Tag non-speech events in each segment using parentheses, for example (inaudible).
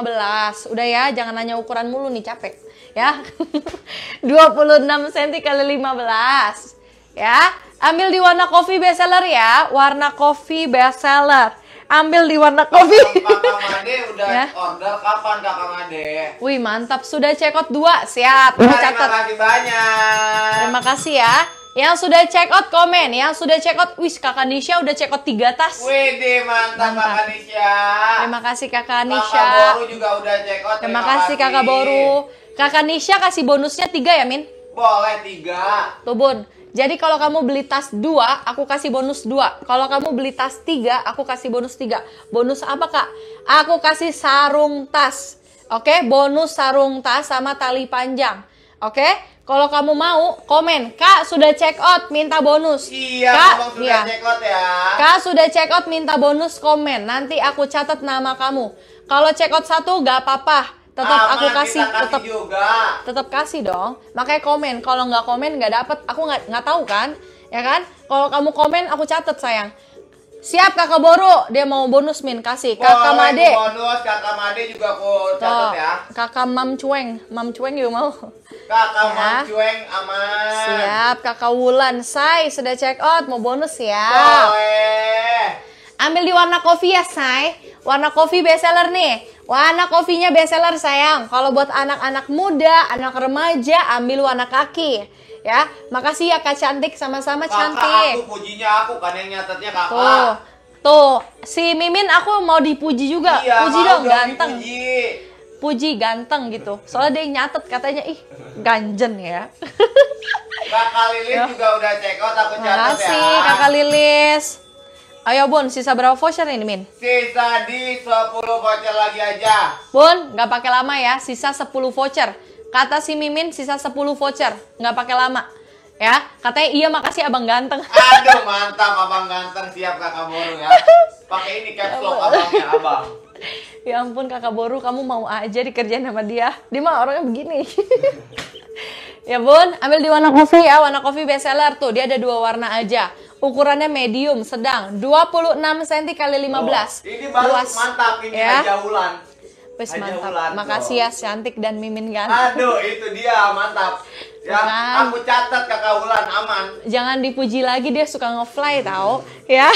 15. Udah ya, jangan nanya ukuran mulu nih, capek. Ya. 26 (laughs) cm kali 15. Ya. Ambil di warna coffee bestseller ya, warna coffee bestseller. Ambil di warna kopi (laughs) udah ya? order kapan Wih, mantap. Sudah cekot dua 2. Siap. Terima kasih banyak. Terima kasih ya. Yang sudah check out komen, yang sudah check out, wis Kak Nisha udah check out tiga tas. Wih, mantap, mantap Kakak Nisha. Terima kasih Kak Nisha. Kakak Boru juga udah check out. Terima, kasih Kakak Boru. Kak Nisha kasih bonusnya tiga ya, Min? Boleh tiga. Tuh, Bun. Jadi kalau kamu beli tas 2, aku kasih bonus 2. Kalau kamu beli tas 3, aku kasih bonus 3. Bonus apa, Kak? Aku kasih sarung tas. Oke, okay? bonus sarung tas sama tali panjang. Oke? Okay? Kalau kamu mau, komen. Kak, sudah check out, minta bonus. Iya, Kak, sudah iya. check out ya. Kak, sudah check out, minta bonus, komen. Nanti aku catat nama kamu. Kalau check out satu, gak apa-apa. Tetap aku kasih, kasih tetap juga. tetap kasih dong. Makanya komen. Kalau nggak komen nggak dapet. Aku nggak nggak tahu kan, ya kan? Kalau kamu komen, aku catat sayang. Siap kakak Boru, dia mau bonus Min kasih. Kakak Boleh, Made. Bonus kakak Made juga aku catat ya. Kakak Mam Cueng, Mam Cueng yuk mau. Kakak ya. Mam Cueng aman. Siap, kakak Wulan, Sai sudah check out mau bonus ya. Boleh. Ambil di warna kopi ya, Sai. Warna kopi bestseller nih. Warna kopinya bestseller sayang. Kalau buat anak-anak muda, anak remaja, ambil warna kaki ya. Makasih ya Kak Cantik, sama-sama cantik. Kakak aku pujinya aku kan yang nyatetnya Kakak. Tuh. Tuh, si Mimin aku mau dipuji juga. Iya, Puji dong ganteng. Dipuji. Puji ganteng gitu. Soalnya dia yang nyatet katanya ih ganjen ya. (laughs) Kakak Lilis Yo. Ya. juga udah check out aku catat ya. Makasih, Lilis. Ayo Bun, sisa berapa voucher ini Min? Sisa di 10 voucher lagi aja. Bun, nggak pakai lama ya, sisa 10 voucher. Kata si Mimin sisa 10 voucher, nggak pakai lama. Ya, katanya iya makasih abang ganteng. Aduh mantap abang ganteng siap kakak Boru ya. Pakai ini caps lock abangnya abang. Ya ampun kakak Boru kamu mau aja dikerjain sama dia. Dia mah orangnya begini. (laughs) ya bun, ambil di warna kopi ya, warna kopi bestseller tuh. Dia ada dua warna aja ukurannya medium sedang 26 cm kali 15 oh, ini baru luas mantap ini ya. ajaulan Wis mantap. Ulan, Makasih ya cantik dan Mimin kan. Aduh, itu dia mantap. Ya, kan? aku catat Kakak Ulan aman. Jangan dipuji lagi dia suka ngefly tahu. Ya.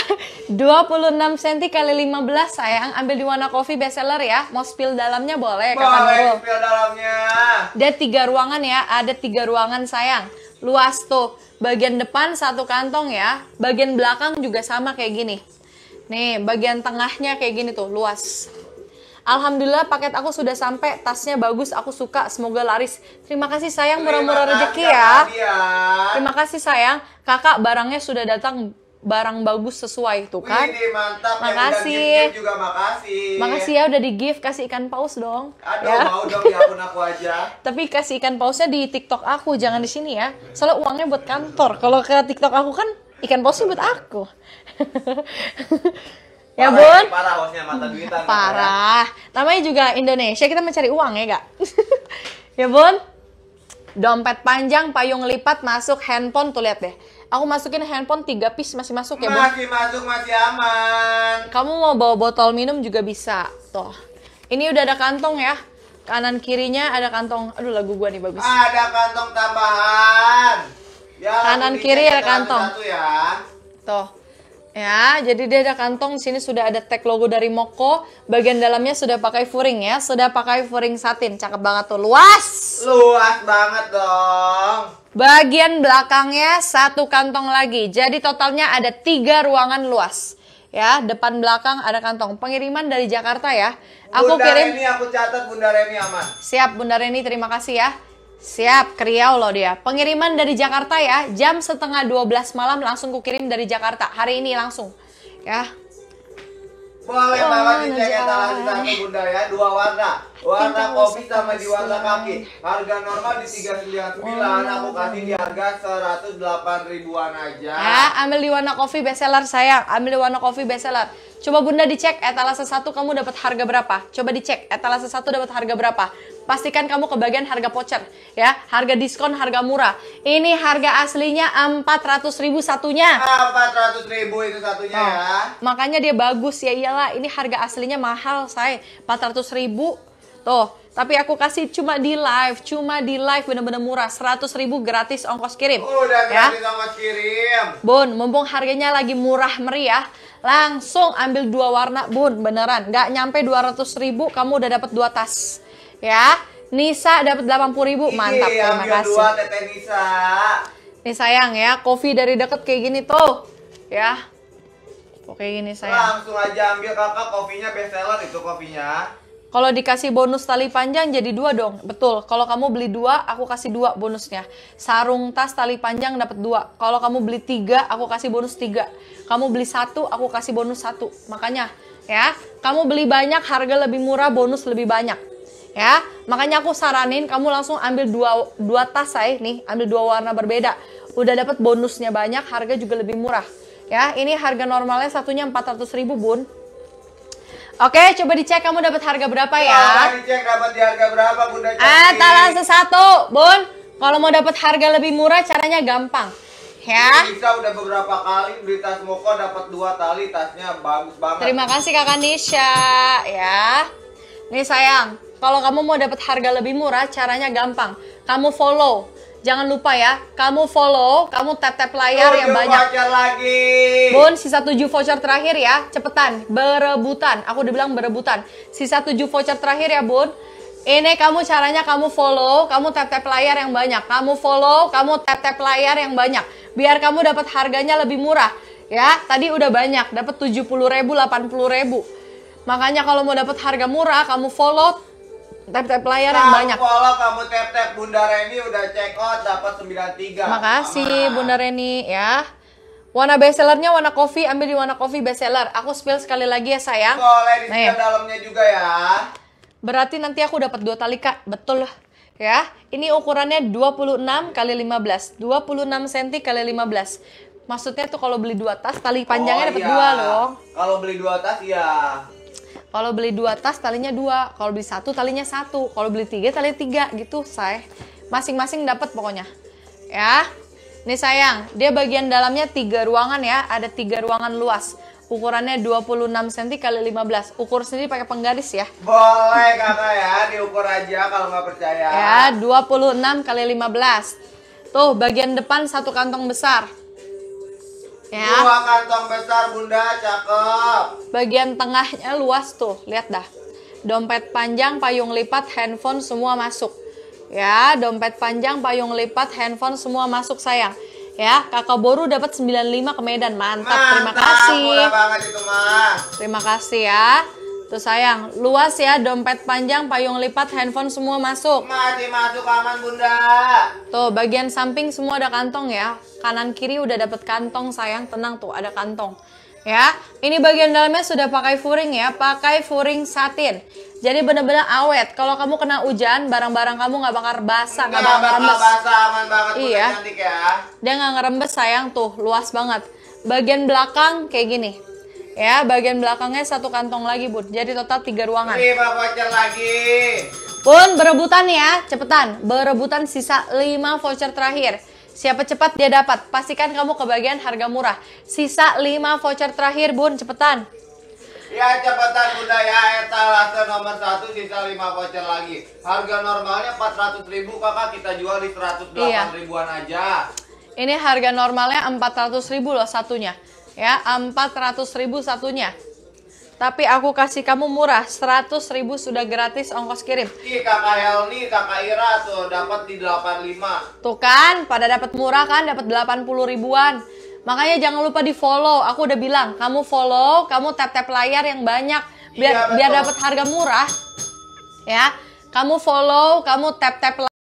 26 cm kali 15 sayang. Ambil di warna Coffee bestseller ya. Mau spill dalamnya boleh, boleh Kakak Boleh spill dalamnya. Ada tiga ruangan ya. Ada tiga ruangan sayang. Luas tuh. Bagian depan satu kantong ya. Bagian belakang juga sama kayak gini. Nih, bagian tengahnya kayak gini tuh, luas. Alhamdulillah paket aku sudah sampai, tasnya bagus, aku suka, semoga laris. Terima kasih sayang, murah-murah rezeki ya. Terima kasih sayang, kakak barangnya sudah datang barang bagus sesuai tuh kan. Wih, mantap. Makasih. Ya, juga makasih. Makasih ya udah di gift kasih ikan paus dong. Aduh, ya. mau dong di akun aku aja. (laughs) Tapi kasih ikan pausnya di TikTok aku, jangan di sini ya. Soalnya uangnya buat kantor. Kalau ke TikTok aku kan ikan pausnya buat aku. (laughs) ya bun ya, parah hostnya mata duitan parah ya. namanya juga Indonesia kita mencari uang ya gak (laughs) ya bun dompet panjang payung lipat masuk handphone tuh lihat deh aku masukin handphone tiga piece masih masuk ya bun masih masuk masih aman kamu mau bawa botol minum juga bisa tuh ini udah ada kantong ya kanan kirinya ada kantong aduh lagu gua nih bagus ada kantong tambahan ya, kanan kiri ada kantong satu ya tuh Ya, jadi dia ada kantong. Di sini sudah ada tag logo dari Moko. Bagian dalamnya sudah pakai furing ya, sudah pakai furing satin. Cakep banget tuh, luas. Luas banget dong. Bagian belakangnya satu kantong lagi. Jadi totalnya ada tiga ruangan luas. Ya, depan belakang ada kantong. Pengiriman dari Jakarta ya. Aku Bunda kirim. Reni aku catat Bunda Reni aman. Siap Bunda Reni, terima kasih ya. Siap, kriau loh dia. Pengiriman dari Jakarta ya, jam setengah 12 malam langsung kukirim dari Jakarta. Hari ini langsung. Ya. Boleh oh, banget di Jakarta ala satu bunda ya, dua warna. Warna kopi sama di warna kaki. Harga normal di 399, aku oh. kasih di harga 108 ribuan aja. Ya, ambil di warna kopi bestseller sayang, ambil di warna kopi bestseller. Coba bunda dicek etalase satu kamu dapat harga berapa? Coba dicek etalase satu dapat harga berapa? pastikan kamu kebagian harga voucher ya harga diskon harga murah ini harga aslinya empat ratus ribu satunya ah, empat ratus ribu itu satunya oh. ya makanya dia bagus ya iyalah ini harga aslinya mahal saya empat ratus ribu tuh tapi aku kasih cuma di live cuma di live bener-bener murah seratus ribu gratis ongkos kirim udah ya. gratis ya? ongkos kirim bun mumpung harganya lagi murah meriah ya, langsung ambil dua warna bun beneran nggak nyampe dua ratus ribu kamu udah dapat dua tas ya. Nisa dapat 80 ribu, mantap Iyi, terima kasih. Dua, Tete Nisa. Nih sayang ya, kopi dari deket kayak gini tuh, ya. Oke gini sayang. Langsung aja ambil kakak kopinya best seller itu kopinya. Kalau dikasih bonus tali panjang jadi dua dong, betul. Kalau kamu beli dua, aku kasih dua bonusnya. Sarung tas tali panjang dapat dua. Kalau kamu beli tiga, aku kasih bonus tiga. Kamu beli satu, aku kasih bonus satu. Makanya ya, kamu beli banyak harga lebih murah, bonus lebih banyak ya makanya aku saranin kamu langsung ambil dua dua tas saya nih ambil dua warna berbeda udah dapat bonusnya banyak harga juga lebih murah ya ini harga normalnya satunya 400 ribu bun Oke, coba dicek kamu dapat harga berapa ya? Coba dicek dapat di harga berapa, Bunda Ah, talase satu, Bun. Kalau mau dapat harga lebih murah, caranya gampang ya. Bisa udah beberapa kali beli tas Moko dapat dua tali tasnya bagus banget. Terima kasih Kakak Nisha ya. Nih sayang, kalau kamu mau dapat harga lebih murah, caranya gampang. Kamu follow. Jangan lupa ya, kamu follow, kamu tap-tap layar yang banyak. voucher lagi. Bun, sisa 7 voucher terakhir ya. Cepetan, berebutan. Aku bilang berebutan. Sisa 7 voucher terakhir ya, Bun. Ini kamu caranya kamu follow, kamu tap-tap layar yang banyak. Kamu follow, kamu tap-tap layar yang banyak. Biar kamu dapat harganya lebih murah. Ya, tadi udah banyak, dapat 70.000, 80.000. Makanya kalau mau dapat harga murah, kamu follow tap-tap layar yang nah, banyak. Kalau kamu tap-tap Bunda Reni udah check out dapat 93. Makasih Aman. Bunda Reni ya. Warna bestsellernya warna kopi, ambil di warna kopi bestseller. Aku spill sekali lagi ya sayang. Boleh di nah, dalamnya juga ya. Berarti nanti aku dapat dua tali kak, betul Ya, ini ukurannya 26 kali 15, 26 cm kali 15. Maksudnya tuh kalau beli dua tas tali panjangnya oh, dapat iya. dua loh. Kalau beli dua tas ya kalau beli dua tas talinya dua, kalau beli satu talinya satu, kalau beli tiga talinya tiga gitu saya. Masing-masing dapat pokoknya. Ya. Nih sayang, dia bagian dalamnya tiga ruangan ya, ada tiga ruangan luas. Ukurannya 26 cm kali 15. Ukur sendiri pakai penggaris ya. Boleh kata ya, diukur aja kalau nggak percaya. Ya, 26 kali 15. Tuh, bagian depan satu kantong besar ya. Dua kantong besar bunda, cakep. Bagian tengahnya luas tuh, lihat dah. Dompet panjang, payung lipat, handphone semua masuk. Ya, dompet panjang, payung lipat, handphone semua masuk sayang. Ya, kakak Boru dapat 95 ke Medan. Mantap, Mantap terima kasih. Murah banget itu, Ma. Terima kasih ya. Tuh sayang, luas ya, dompet panjang, payung lipat, handphone semua masuk. Masih masuk aman bunda. Tuh, bagian samping semua ada kantong ya. Kanan kiri udah dapet kantong sayang, tenang tuh ada kantong. Ya, ini bagian dalamnya sudah pakai furing ya, pakai furing satin. Jadi bener-bener awet. Kalau kamu kena hujan, barang-barang kamu nggak bakal basah, nggak bakal rembes. basah, aman banget. Iya. Cantik ya. Dia nggak ngerembes sayang tuh, luas banget. Bagian belakang kayak gini. Ya, bagian belakangnya satu kantong lagi, Bun. Jadi total tiga ruangan. lima voucher lagi. Bun, berebutan ya, cepetan. Berebutan sisa lima voucher terakhir. Siapa cepat dia dapat. Pastikan kamu ke bagian harga murah. Sisa lima voucher terakhir, Bun, cepetan. Ya cepetan Bunda ya etalase nomor satu sisa lima voucher lagi. Harga normalnya 400 ribu kakak kita jual di 108 iya. ribuan aja. Ini harga normalnya 400 ribu loh satunya ya 400 ribu satunya tapi aku kasih kamu murah 100 ribu sudah gratis ongkos kirim Ih, kakak Helmi, kakak Ira tuh dapat di 85 tuh kan pada dapat murah kan dapat 80 ribuan makanya jangan lupa di follow aku udah bilang kamu follow kamu tap tap layar yang banyak biar iya, biar dapat harga murah ya kamu follow kamu tap tap